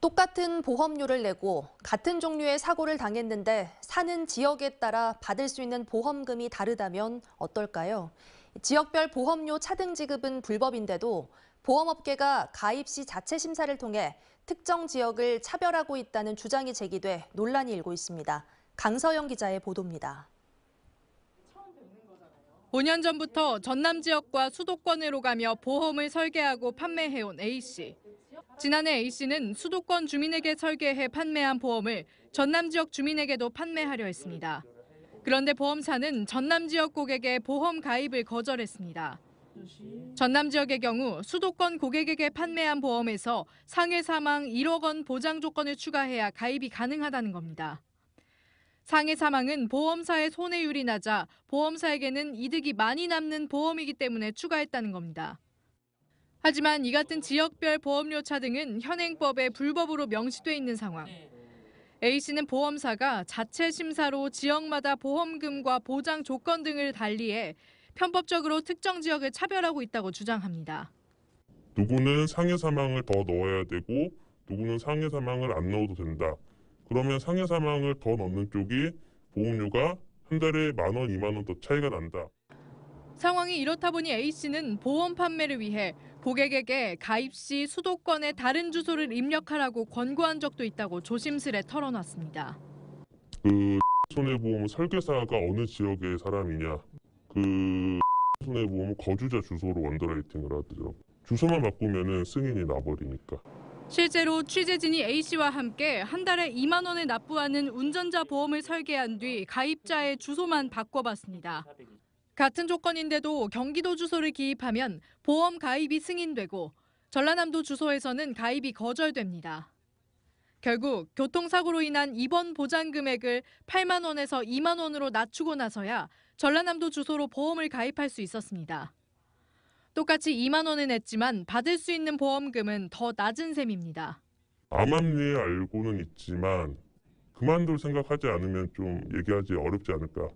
똑같은 보험료를 내고 같은 종류의 사고를 당했는데 사는 지역에 따라 받을 수 있는 보험금이 다르다면 어떨까요? 지역별 보험료 차등 지급은 불법인데도 보험업계가 가입 시 자체 심사를 통해 특정 지역을 차별하고 있다는 주장이 제기돼 논란이 일고 있습니다. 강서영 기자의 보도입니다. 5년 전부터 전남 지역과 수도권으로 가며 보험을 설계하고 판매해온 A씨. 지난해 A씨는 수도권 주민에게 설계해 판매한 보험을 전남 지역 주민에게도 판매하려 했습니다. 그런데 보험사는 전남 지역 고객의 보험 가입을 거절했습니다. 전남 지역의 경우 수도권 고객에게 판매한 보험에서 상해 사망 1억 원 보장 조건을 추가해야 가입이 가능하다는 겁니다. 상해 사망은 보험사의 손해율이 낮아 보험사에게는 이득이 많이 남는 보험이기 때문에 추가했다는 겁니다. 하지만 이 같은 지역별 보험료 차등은 현행법에 불법으로 명시돼 있는 상황. A씨는 보험사가 자체 심사로 지역마다 보험금과 보장 조건 등을 달리해 편법적으로 특정 지역을 차별하고 있다고 주장합니다. 누구는 상해 사망을 더 넣어야 되고 누구는 상해 사망을 안 넣어도 된다. 그러면 상해 사망을 더 넣는 쪽이 보험료가 한 달에 만 원, 이만 원 더 차이가 난다. 상황이 이렇다 보니 A씨는 보험 판매를 위해 고객에게 가입 시 수도권의 다른 주소를 입력하라고 권고한 적도 있다고 조심스레 털어놨습니다. 그 손해보험 설계사가 어느 지역의 사람이냐 그 손해보험 거주자 주소로 원더라이팅을 하더라고 주소만 바꾸면 승인이 나버리니까. 실제로 취재진이 A씨와 함께 한 달에 2만 원을 납부하는 운전자 보험을 설계한 뒤 가입자의 주소만 바꿔봤습니다. 같은 조건인데도 경기도 주소를 기입하면 보험 가입이 승인되고 전라남도 주소에서는 가입이 거절됩니다. 결국 교통사고로 인한 입원 보장 금액을 8만 원에서 2만 원으로 낮추고 나서야 전라남도 주소로 보험을 가입할 수 있었습니다. 똑같이 2만 원은 냈지만 받을 수 있는 보험금은 더 낮은 셈입니다. 암암리에 알고는 있지만 그만둘 생각하지 않으면 좀 얘기하지 어렵지 않을까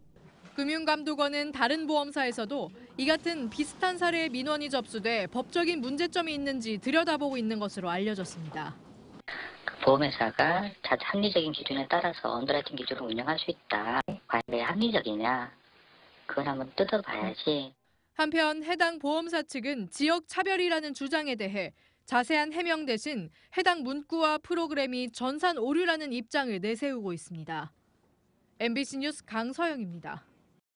금융감독원은 다른 보험사에서도 이 같은 비슷한 사례의 민원이 접수돼 법적인 문제점이 있는지 들여다보고 있는 것으로 알려졌습니다. 보험회사가 자체 합리적인 기준에 따라서 언더라이팅 기준을 운영할 수 있다. 과연 왜 합리적이냐? 그건 한번 뜯어봐야지. 한편 해당 보험사 측은 지역 차별이라는 주장에 대해 자세한 해명 대신 해당 문구와 프로그램이 전산 오류라는 입장을 내세우고 있습니다. MBC 뉴스 강서영입니다.